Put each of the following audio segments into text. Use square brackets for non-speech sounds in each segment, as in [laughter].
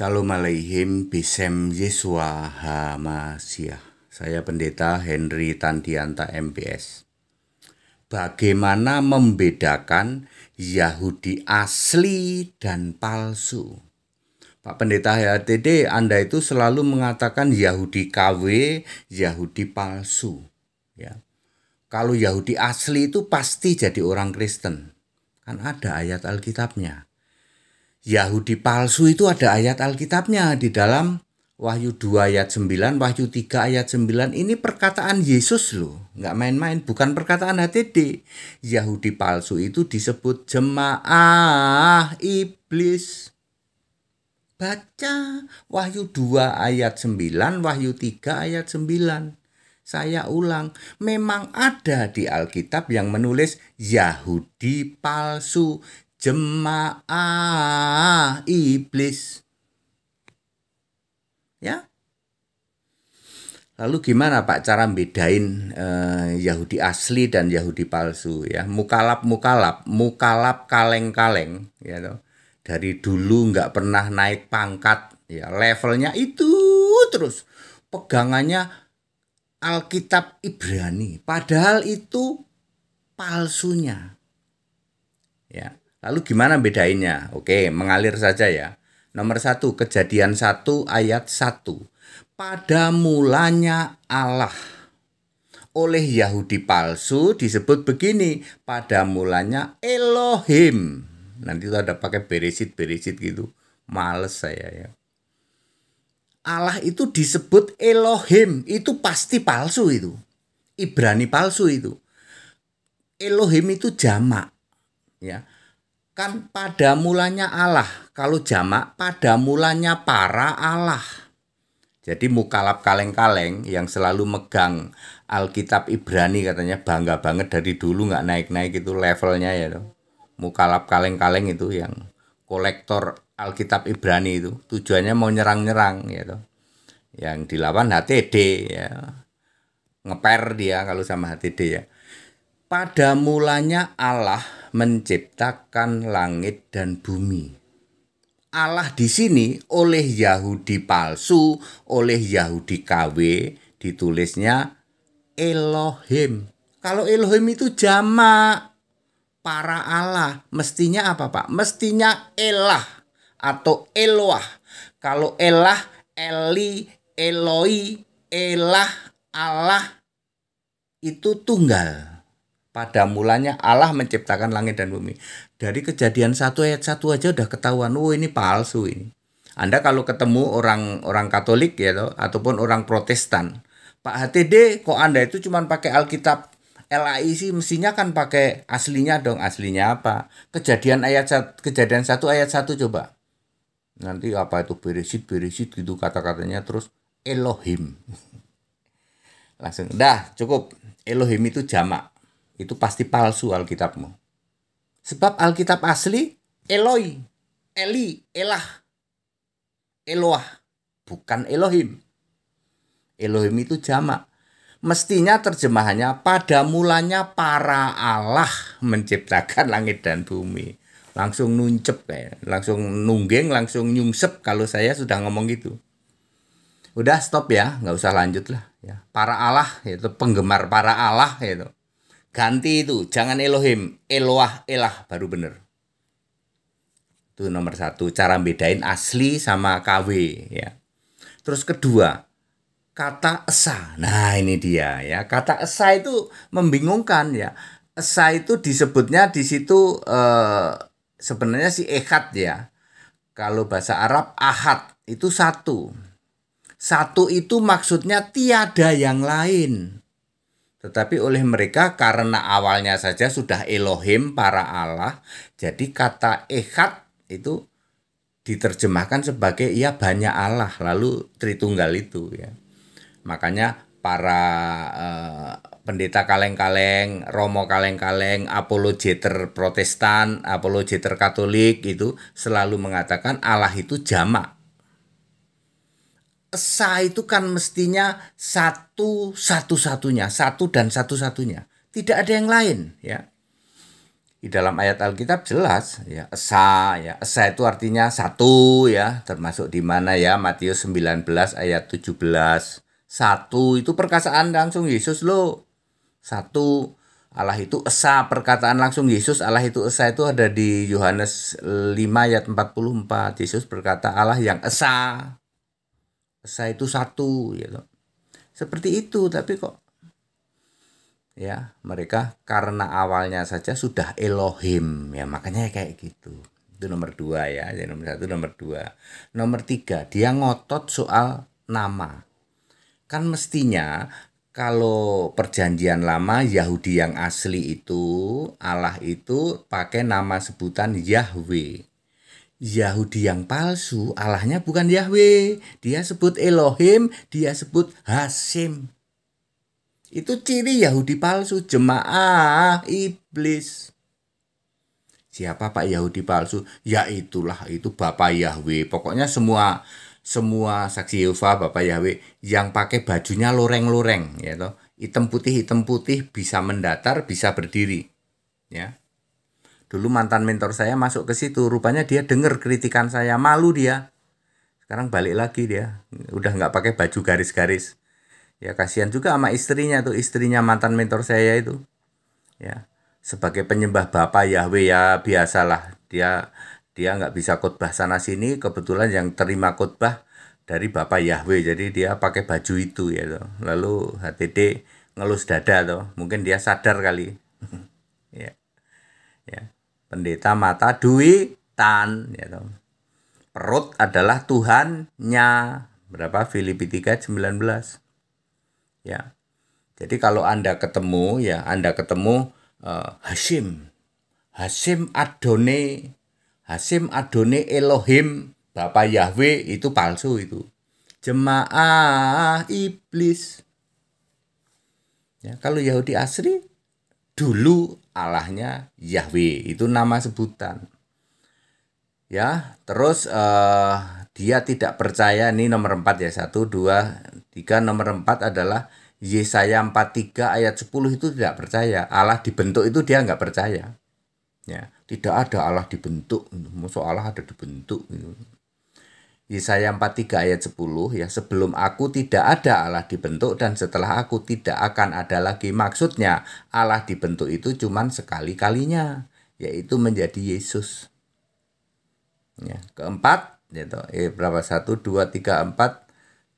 Salam alaihim bisem Yesua Hamasiah. Saya pendeta Henry Tantianta MPS. Bagaimana membedakan Yahudi asli dan palsu? Pak Pendeta HTD, Anda itu selalu mengatakan Yahudi KW, Yahudi palsu. Ya. Kalau Yahudi asli itu pasti jadi orang Kristen. Kan ada ayat Alkitabnya Yahudi palsu itu ada ayat Alkitabnya di dalam Wahyu 2 ayat 9, Wahyu 3 ayat 9 ini perkataan Yesus loh. Nggak main-main, bukan perkataan HTD. Yahudi palsu itu disebut jemaah iblis. Baca Wahyu 2 ayat 9, Wahyu 3 ayat 9. Saya ulang, memang ada di Alkitab yang menulis Yahudi palsu, jemaah iblis. Ya. Lalu gimana Pak cara bedain eh, Yahudi asli dan Yahudi palsu ya? Mukalap mukalap, mukalap kaleng-kaleng ya you know? Dari dulu nggak pernah naik pangkat ya levelnya itu terus pegangannya Alkitab Ibrani padahal itu palsunya ya Lalu gimana bedainya? Oke, mengalir saja ya. Nomor satu, kejadian satu ayat satu. Pada mulanya Allah. Oleh Yahudi palsu disebut begini, pada mulanya Elohim. Nanti itu ada pakai beresit-beresit gitu. Males saya ya. Allah itu disebut Elohim, itu pasti palsu itu. Ibrani palsu itu. Elohim itu jamak. Ya Kan pada mulanya Allah. Kalau jamak pada mulanya para Allah. Jadi mukalap kaleng-kaleng yang selalu megang Alkitab Ibrani katanya bangga banget dari dulu nggak naik-naik itu levelnya ya tuh. Mukalap kaleng-kaleng itu yang kolektor Alkitab Ibrani itu tujuannya mau nyerang-nyerang ya tuh. Yang dilawan HTD ya. Ngeper dia kalau sama HTD ya. Pada mulanya Allah menciptakan langit dan bumi. Allah di sini oleh Yahudi palsu, oleh Yahudi KW ditulisnya Elohim. Kalau Elohim itu jama para Allah, mestinya apa, Pak? Mestinya Elah atau Eloah. Kalau Elah, Eli, Eloi, Elah, Allah itu tunggal pada mulanya Allah menciptakan langit dan bumi. Dari kejadian satu ayat satu aja udah ketahuan, oh ini palsu ini. Anda kalau ketemu orang orang Katolik ya toh, ataupun orang Protestan, Pak HTD kok Anda itu cuma pakai Alkitab LAI sih mestinya kan pakai aslinya dong, aslinya apa? Kejadian ayat kejadian satu ayat satu coba. Nanti apa itu beresit beresit gitu kata-katanya terus Elohim. [laughs] Langsung dah cukup. Elohim itu jamak itu pasti palsu Alkitabmu. Sebab Alkitab asli Eloi, Eli, Elah, Eloah, bukan Elohim. Elohim itu jamak. Mestinya terjemahannya pada mulanya para Allah menciptakan langit dan bumi. Langsung nuncep kayak, langsung nunggeng, langsung nyungsep kalau saya sudah ngomong gitu. Udah stop ya, nggak usah lanjut lah. Ya. Para Allah, yaitu penggemar para Allah, yaitu Ganti itu, jangan Elohim, Eloah, Elah baru bener. Itu nomor satu, cara bedain asli sama KW ya. Terus kedua, kata esa. Nah ini dia ya, kata esa itu membingungkan ya. Esa itu disebutnya di situ eh, sebenarnya si ekat ya. Kalau bahasa Arab ahad itu satu. Satu itu maksudnya tiada yang lain. Tetapi oleh mereka karena awalnya saja sudah Elohim para Allah, jadi kata Ehad itu diterjemahkan sebagai ia ya, banyak Allah lalu Tritunggal itu ya. Makanya para eh, pendeta kaleng-kaleng, Romo kaleng-kaleng, apologeter Protestan, apologeter Katolik itu selalu mengatakan Allah itu jamak esa itu kan mestinya satu satu-satunya, satu dan satu-satunya. Tidak ada yang lain, ya. Di dalam ayat Alkitab jelas ya esa ya esa itu artinya satu ya termasuk di mana ya Matius 19 ayat 17 satu itu perkataan langsung Yesus loh satu Allah itu esa perkataan langsung Yesus Allah itu esa itu ada di Yohanes 5 ayat 44 Yesus berkata Allah yang esa saya itu satu gitu seperti itu tapi kok ya mereka karena awalnya saja sudah Elohim ya makanya kayak gitu itu nomor dua ya jadi nomor satu nomor dua nomor tiga dia ngotot soal nama kan mestinya kalau perjanjian lama Yahudi yang asli itu Allah itu pakai nama sebutan Yahweh Yahudi yang palsu, Allahnya bukan Yahweh. Dia sebut Elohim, dia sebut Hasim. Itu ciri Yahudi palsu, jemaah iblis. Siapa Pak Yahudi palsu? Ya itulah, itu Bapak Yahweh. Pokoknya semua semua saksi Yehova Bapak Yahweh yang pakai bajunya loreng-loreng ya toh. Hitam putih, hitam putih bisa mendatar, bisa berdiri. Ya, Dulu mantan mentor saya masuk ke situ, rupanya dia dengar kritikan saya, malu dia. Sekarang balik lagi dia, udah nggak pakai baju garis-garis. Ya kasihan juga sama istrinya tuh, istrinya mantan mentor saya itu. Ya, sebagai penyembah bapak Yahweh ya biasalah dia dia nggak bisa khotbah sana sini kebetulan yang terima khotbah dari Bapak Yahweh jadi dia pakai baju itu ya toh. lalu HTD ngelus dada tuh mungkin dia sadar kali [laughs] ya ya pendeta mata duitan toh gitu. perut adalah Tuhannya berapa Filipi 3 19 ya jadi kalau anda ketemu ya anda ketemu uh, Hashim Hashim Adone Hashim Adone Elohim Bapak Yahweh itu palsu itu jemaah iblis ya kalau Yahudi asli dulu Allahnya Yahweh itu nama sebutan ya terus uh, dia tidak percaya ini nomor 4 ya 1 2 3 nomor 4 adalah Yesaya 43 ayat 10 itu tidak percaya Allah dibentuk itu dia nggak percaya ya tidak ada Allah dibentuk musuh Allah ada dibentuk gitu. Yesaya 43 ayat 10 ya sebelum aku tidak ada Allah dibentuk dan setelah aku tidak akan ada lagi maksudnya Allah dibentuk itu cuman sekali-kalinya yaitu menjadi Yesus ya keempat yaitu eh, berapa satu dua tiga empat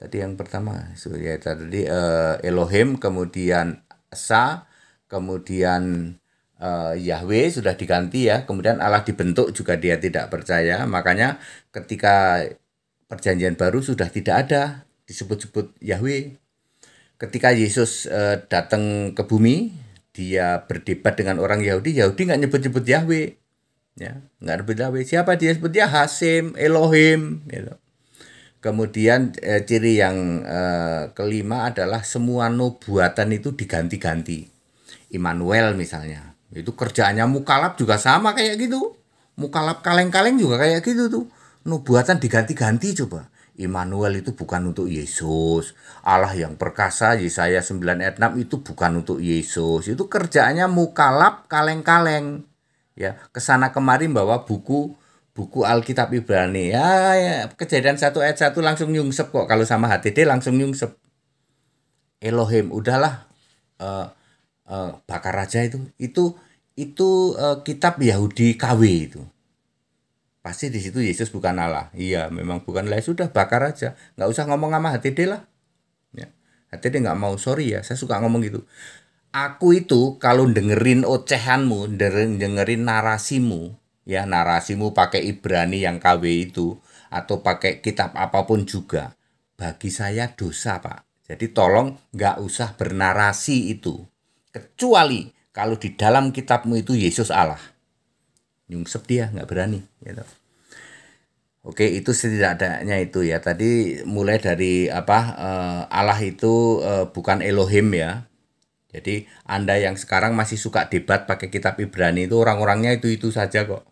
tadi yang pertama surya tadi eh, Elohim kemudian Sa kemudian Uh, Yahweh sudah diganti ya kemudian Allah dibentuk juga dia tidak percaya makanya ketika perjanjian baru sudah tidak ada disebut-sebut Yahweh. Ketika Yesus uh, datang ke bumi, dia berdebat dengan orang Yahudi. Yahudi nggak nyebut-nyebut Yahweh, ya nggak nyebut Yahweh. Siapa dia sebut dia Hasim, Elohim. Gitu. Kemudian uh, ciri yang uh, kelima adalah semua nubuatan itu diganti-ganti. Immanuel misalnya, itu kerjaannya mukalap juga sama kayak gitu. Mukalap kaleng-kaleng juga kayak gitu tuh nubuatan diganti-ganti coba. Immanuel itu bukan untuk Yesus. Allah yang perkasa Yesaya 9 ayat 6 itu bukan untuk Yesus. Itu kerjaannya mukalap kaleng-kaleng. Ya, ke sana kemari bawa buku buku Alkitab Ibrani. Ya, ya kejadian satu ayat satu langsung nyungsep kok kalau sama HTD langsung nyungsep. Elohim, udahlah uh, uh, bakar aja itu. Itu itu uh, kitab Yahudi KW itu. Pasti di situ Yesus bukan Allah. Iya, memang bukan Allah. Ya sudah bakar aja. Nggak usah ngomong sama hati deh lah. Ya. deh nggak mau. Sorry ya, saya suka ngomong gitu. Aku itu kalau dengerin ocehanmu, dengerin narasimu, ya narasimu pakai Ibrani yang KW itu atau pakai kitab apapun juga bagi saya dosa pak jadi tolong nggak usah bernarasi itu kecuali kalau di dalam kitabmu itu Yesus Allah nyungsep dia nggak berani gitu. Oke, itu setidaknya itu ya. Tadi mulai dari apa uh, Allah itu uh, bukan Elohim ya. Jadi Anda yang sekarang masih suka debat pakai kitab Ibrani itu orang-orangnya itu-itu saja kok.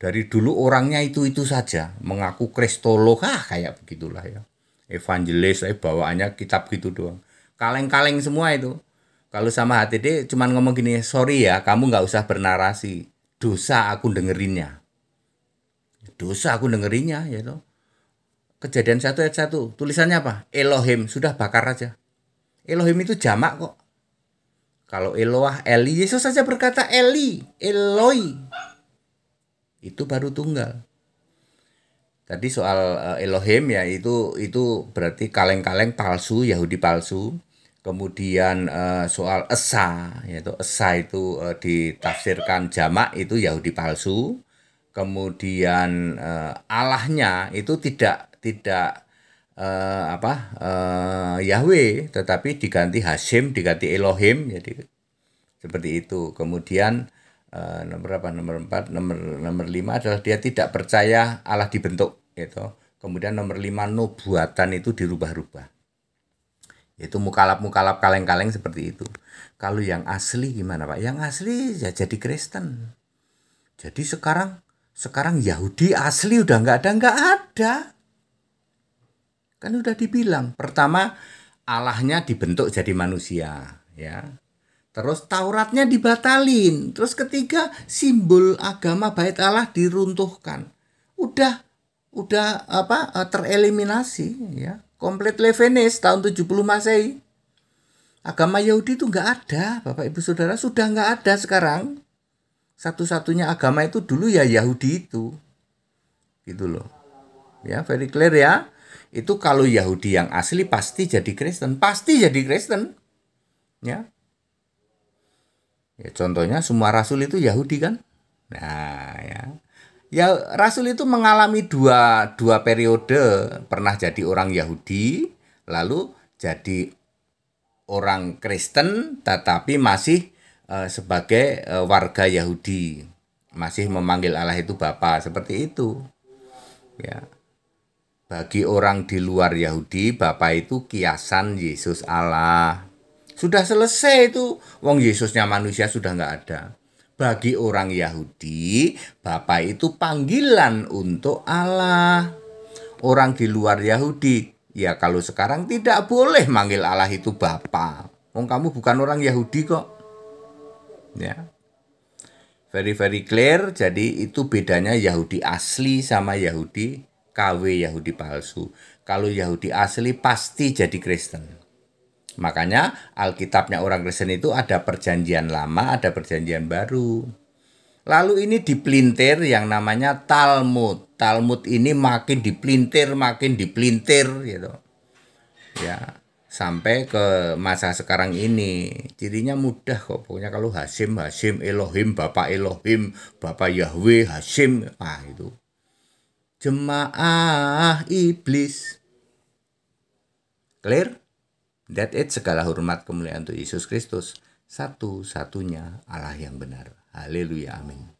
Dari dulu orangnya itu-itu saja, mengaku kristolog ah, kayak begitulah ya. Evangelis eh bawaannya kitab gitu doang. Kaleng-kaleng semua itu. Kalau sama HTD cuman ngomong gini, "Sorry ya, kamu nggak usah bernarasi. Dosa aku dengerinnya." Dosa aku dengerinnya ya know. Kejadian satu ayat satu tulisannya apa? Elohim, sudah bakar aja. Elohim itu jamak kok. Kalau Eloah, Eli, Yesus saja berkata Eli, Eloi. Itu baru tunggal. Tadi soal eh, Elohim ya itu itu berarti kaleng-kaleng palsu, Yahudi palsu. Kemudian eh, soal Esa, yaitu Esa itu eh, ditafsirkan jamak itu Yahudi palsu kemudian uh, Allahnya itu tidak tidak eh, apa eh, Yahweh tetapi diganti Hashim diganti Elohim jadi seperti itu kemudian eh, nomor apa nomor empat nomor nomor 5 adalah dia tidak percaya Allah dibentuk itu kemudian nomor lima nubuatan itu dirubah-rubah itu mukalap mukalap kaleng kaleng seperti itu kalau yang asli gimana pak yang asli ya jadi Kristen jadi sekarang sekarang Yahudi asli udah nggak ada, nggak ada. Kan udah dibilang. Pertama, Allahnya dibentuk jadi manusia. ya. Terus Tauratnya dibatalin. Terus ketiga, simbol agama bait Allah diruntuhkan. Udah udah apa eh, tereliminasi ya komplit Levenis tahun 70 Masehi agama Yahudi itu nggak ada Bapak Ibu Saudara sudah nggak ada sekarang satu-satunya agama itu dulu ya Yahudi itu. Gitu loh. Ya, very clear ya. Itu kalau Yahudi yang asli pasti jadi Kristen, pasti jadi Kristen. Ya. Ya contohnya semua rasul itu Yahudi kan? Nah, ya. Ya rasul itu mengalami dua dua periode, pernah jadi orang Yahudi, lalu jadi orang Kristen tetapi masih Eh, sebagai eh, warga Yahudi masih memanggil Allah itu Bapa seperti itu ya bagi orang di luar Yahudi Bapa itu kiasan Yesus Allah sudah selesai itu wong Yesusnya manusia sudah nggak ada bagi orang Yahudi Bapa itu panggilan untuk Allah orang di luar Yahudi ya kalau sekarang tidak boleh manggil Allah itu Bapa Wong kamu bukan orang Yahudi kok ya very very clear jadi itu bedanya Yahudi asli sama Yahudi KW Yahudi palsu kalau Yahudi asli pasti jadi Kristen makanya Alkitabnya orang Kristen itu ada perjanjian lama ada perjanjian baru lalu ini dipelintir yang namanya Talmud Talmud ini makin dipelintir makin dipelintir gitu ya sampai ke masa sekarang ini cirinya mudah kok pokoknya kalau Hasim Hasim Elohim Bapak Elohim Bapak Yahweh Hasim ah itu jemaah iblis clear that it segala hormat kemuliaan untuk Yesus Kristus satu-satunya Allah yang benar haleluya amin